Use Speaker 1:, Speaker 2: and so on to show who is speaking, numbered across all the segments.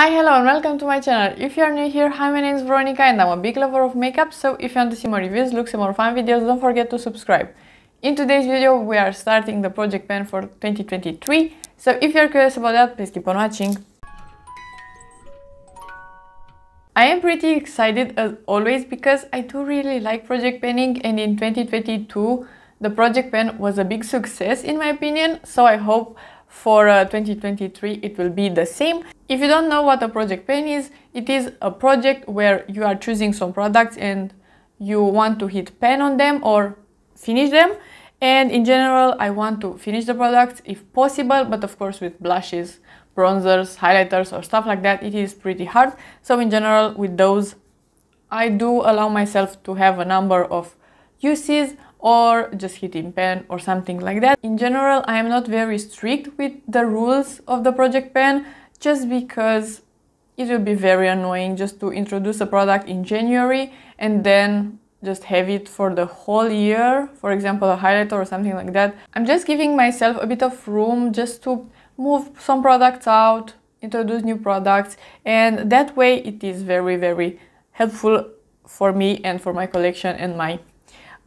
Speaker 1: Hi, hello and welcome to my channel. If you are new here, hi, my name is Veronica and I'm a big lover of makeup, so if you want to see more reviews, looks and more fun videos, don't forget to subscribe. In today's video, we are starting the project plan for 2023, so if you're curious about that, please keep on watching. I am pretty excited as always because I do really like project planning and in 2022, the project plan was a big success in my opinion, so I hope for uh, 2023, it will be the same. If you don't know what a project pen is, it is a project where you are choosing some products and you want to hit pen on them or finish them. And in general, I want to finish the products if possible, but of course with blushes, bronzers, highlighters or stuff like that, it is pretty hard. So in general, with those, I do allow myself to have a number of uses or just hitting pen or something like that. In general, I am not very strict with the rules of the project pen just because it would be very annoying just to introduce a product in January and then just have it for the whole year, for example, a highlighter or something like that. I'm just giving myself a bit of room just to move some products out, introduce new products, and that way it is very, very helpful for me and for my collection and my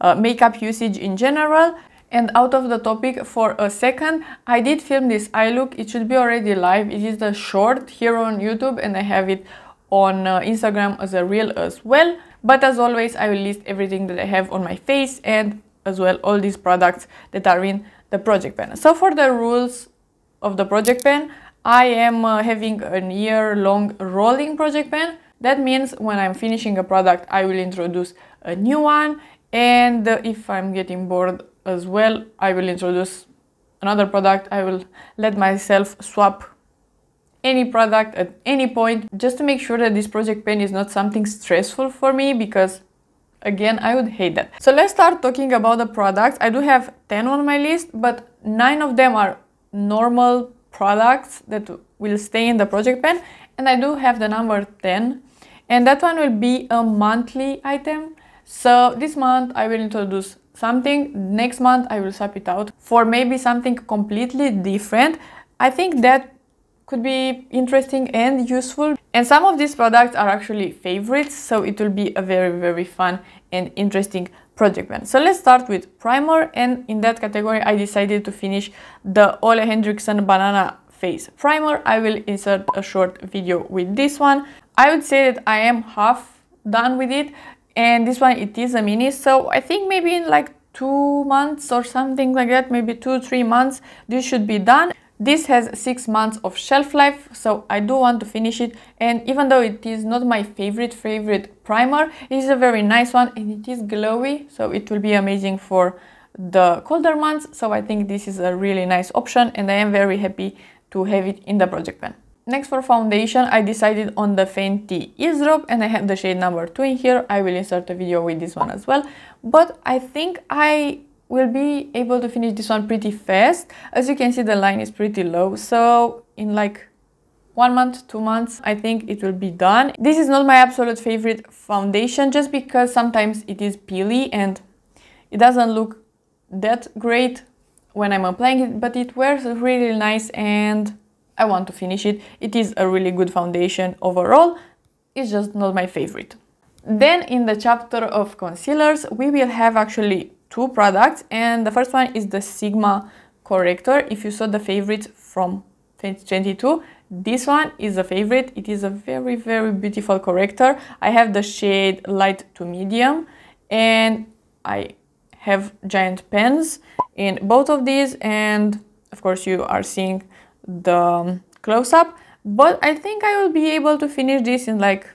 Speaker 1: uh, makeup usage in general. And out of the topic for a second, I did film this eye look. It should be already live. It is the short here on YouTube and I have it on uh, Instagram as a reel as well. But as always, I will list everything that I have on my face and as well all these products that are in the project pen. So for the rules of the project pen, I am uh, having a year-long rolling project pen. That means when I'm finishing a product, I will introduce a new one and if I'm getting bored as well, I will introduce another product. I will let myself swap any product at any point just to make sure that this project pen is not something stressful for me because again I would hate that. So let's start talking about the products. I do have 10 on my list but 9 of them are normal products that will stay in the project pen and I do have the number 10 and that one will be a monthly item so this month I will introduce something, next month I will swap it out for maybe something completely different. I think that could be interesting and useful. And some of these products are actually favorites, so it will be a very, very fun and interesting project plan. So let's start with primer and in that category I decided to finish the Ole Hendrickson Banana Face Primer. I will insert a short video with this one. I would say that I am half done with it and this one it is a mini so i think maybe in like two months or something like that maybe two three months this should be done this has six months of shelf life so i do want to finish it and even though it is not my favorite favorite primer it is a very nice one and it is glowy so it will be amazing for the colder months so i think this is a really nice option and i am very happy to have it in the project pen Next for foundation, I decided on the Fenty Drop, and I have the shade number 2 in here. I will insert a video with this one as well. But I think I will be able to finish this one pretty fast. As you can see, the line is pretty low. So in like one month, two months, I think it will be done. This is not my absolute favorite foundation just because sometimes it is peely and it doesn't look that great when I'm applying it, but it wears really nice and I want to finish it. It is a really good foundation overall, it's just not my favorite. Then in the chapter of concealers, we will have actually two products and the first one is the Sigma corrector. If you saw the favorite from 2022, this one is a favorite. It is a very, very beautiful corrector. I have the shade light to medium and I have giant pens in both of these and of course you are seeing the close-up but I think I will be able to finish this in like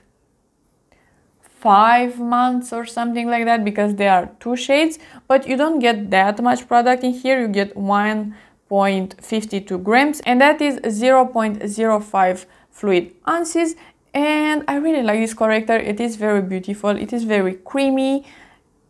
Speaker 1: five months or something like that because there are two shades but you don't get that much product in here you get 1.52 grams and that is 0.05 fluid ounces and I really like this corrector it is very beautiful it is very creamy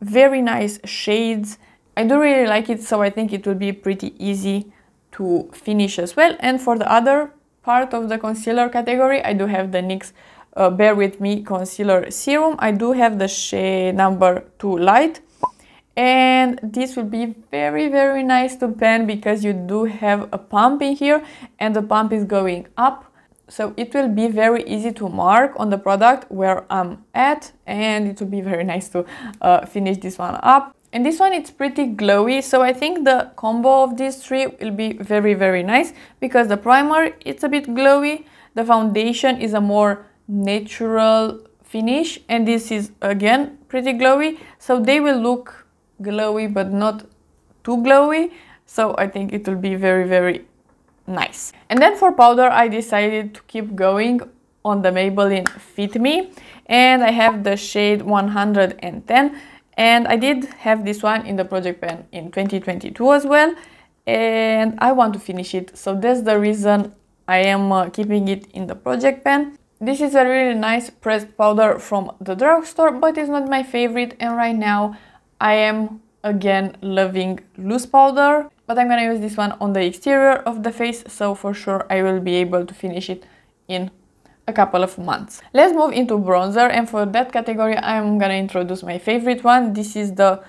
Speaker 1: very nice shades I do really like it so I think it will be pretty easy to finish as well. And for the other part of the concealer category, I do have the NYX uh, Bear With Me Concealer Serum. I do have the shade number 2 Light. And this will be very, very nice to pen because you do have a pump in here and the pump is going up so it will be very easy to mark on the product where I'm at and it will be very nice to uh, finish this one up. And this one, it's pretty glowy, so I think the combo of these three will be very, very nice because the primer, it's a bit glowy, the foundation is a more natural finish, and this is, again, pretty glowy, so they will look glowy but not too glowy, so I think it will be very, very nice. And then for powder, I decided to keep going on the Maybelline Fit Me, and I have the shade 110, and I did have this one in the project pen in 2022 as well and I want to finish it so that's the reason I am uh, keeping it in the project pen. This is a really nice pressed powder from the drugstore but it's not my favorite and right now I am again loving loose powder but I'm gonna use this one on the exterior of the face so for sure I will be able to finish it in a couple of months. Let's move into bronzer and for that category I'm gonna introduce my favorite one. This is the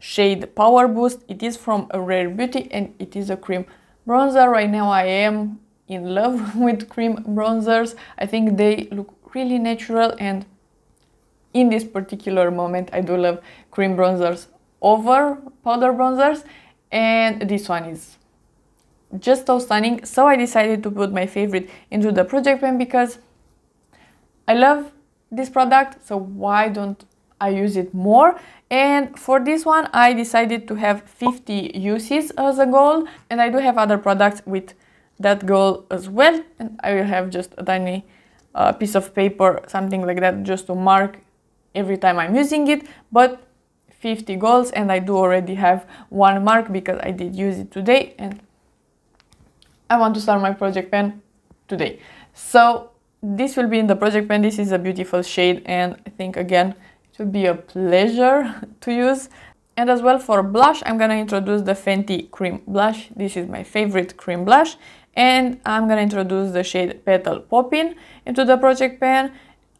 Speaker 1: shade Power Boost. It is from Rare Beauty and it is a cream bronzer. Right now I am in love with cream bronzers. I think they look really natural and in this particular moment I do love cream bronzers over powder bronzers and this one is just so stunning so I decided to put my favorite into the project pen because I love this product, so why don't I use it more? And for this one, I decided to have 50 uses as a goal, and I do have other products with that goal as well, and I will have just a tiny uh, piece of paper, something like that, just to mark every time I'm using it, but 50 goals and I do already have one mark because I did use it today and I want to start my project pen today. So this will be in the project pen. This is a beautiful shade and I think again it will be a pleasure to use. And as well for blush, I'm gonna introduce the Fenty Cream Blush. This is my favorite cream blush. And I'm gonna introduce the shade Petal Popping into the project pen.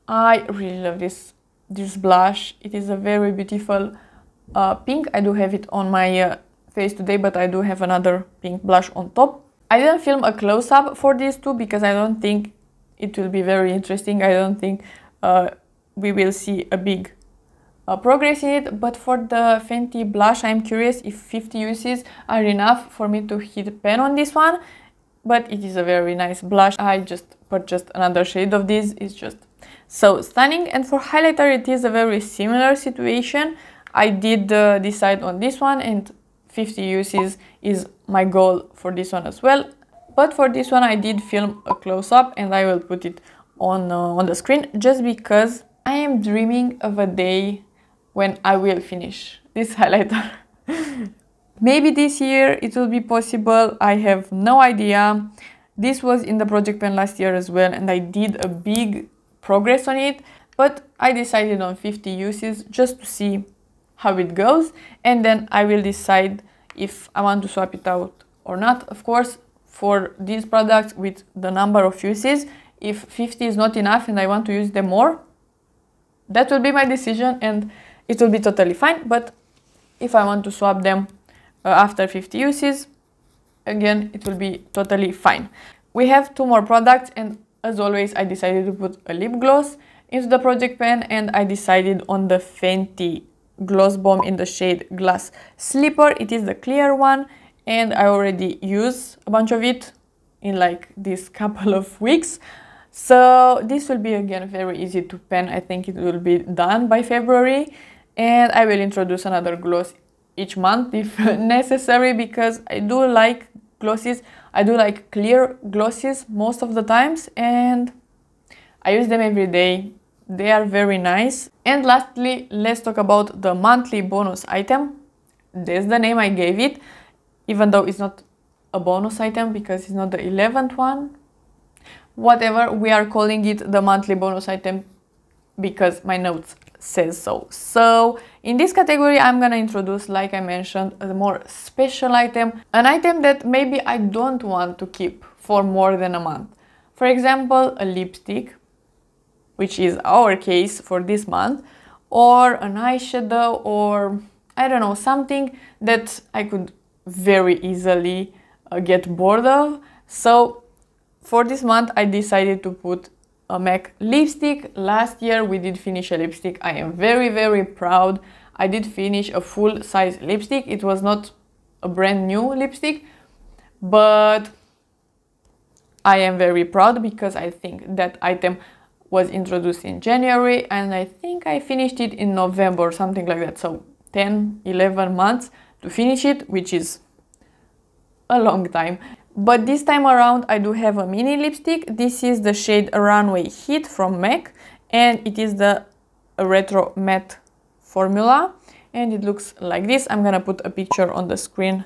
Speaker 1: I really love this, this blush. It is a very beautiful uh, pink. I do have it on my uh, face today, but I do have another pink blush on top. I didn't film a close-up for these two because I don't think it will be very interesting. I don't think uh, we will see a big uh, progress in it, but for the Fenty blush, I'm curious if 50 uses are enough for me to hit pen on this one, but it is a very nice blush. I just purchased another shade of this, it's just so stunning. And for highlighter, it is a very similar situation. I did uh, decide on this one and 50 uses is my goal for this one as well. But for this one I did film a close-up and I will put it on, uh, on the screen just because I am dreaming of a day when I will finish this highlighter. Maybe this year it will be possible, I have no idea. This was in the project pen last year as well and I did a big progress on it, but I decided on 50 uses just to see how it goes and then I will decide if I want to swap it out or not. Of course, for these products with the number of uses. If 50 is not enough and I want to use them more, that will be my decision and it will be totally fine. But if I want to swap them uh, after 50 uses, again, it will be totally fine. We have two more products and as always, I decided to put a lip gloss into the project pen and I decided on the Fenty Gloss Bomb in the shade Glass Slipper. It is the clear one and I already use a bunch of it in like this couple of weeks. So this will be again very easy to pen. I think it will be done by February and I will introduce another gloss each month if necessary because I do like glosses. I do like clear glosses most of the times and I use them every day. They are very nice. And lastly, let's talk about the monthly bonus item. That's the name I gave it even though it's not a bonus item because it's not the 11th one. Whatever, we are calling it the monthly bonus item because my notes says so. So in this category, I'm gonna introduce, like I mentioned, a more special item, an item that maybe I don't want to keep for more than a month. For example, a lipstick, which is our case for this month, or an eyeshadow, or I don't know, something that I could very easily uh, get bored of. So for this month, I decided to put a MAC lipstick. Last year, we did finish a lipstick. I am very, very proud. I did finish a full size lipstick. It was not a brand new lipstick, but I am very proud because I think that item was introduced in January and I think I finished it in November, something like that. So 10, 11 months to finish it, which is a long time. But this time around I do have a mini lipstick. This is the shade Runway Heat from MAC and it is the retro matte formula and it looks like this. I'm gonna put a picture on the screen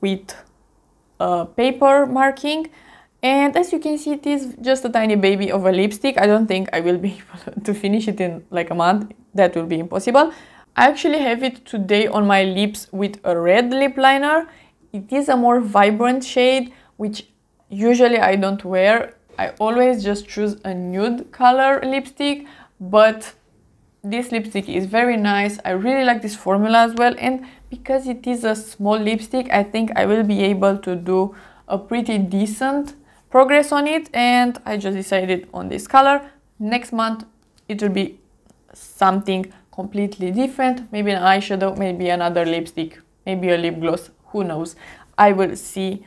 Speaker 1: with a paper marking and as you can see it is just a tiny baby of a lipstick. I don't think I will be able to finish it in like a month. That will be impossible I actually have it today on my lips with a red lip liner. It is a more vibrant shade, which usually I don't wear. I always just choose a nude color lipstick, but this lipstick is very nice. I really like this formula as well. And because it is a small lipstick, I think I will be able to do a pretty decent progress on it. And I just decided on this color. Next month, it will be something completely different. Maybe an eyeshadow, maybe another lipstick, maybe a lip gloss, who knows. I will see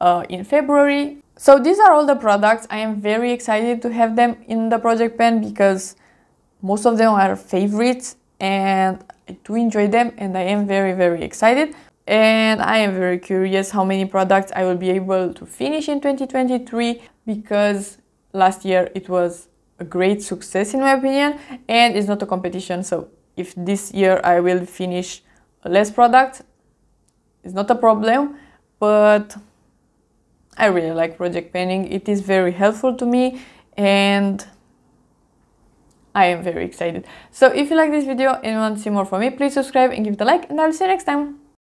Speaker 1: uh, in February. So these are all the products. I am very excited to have them in the project pen because most of them are favorites and I do enjoy them and I am very, very excited. And I am very curious how many products I will be able to finish in 2023 because last year it was a great success in my opinion and it's not a competition so if this year I will finish less product it's not a problem but I really like project planning it is very helpful to me and I am very excited so if you like this video and want to see more from me please subscribe and give it a like and I'll see you next time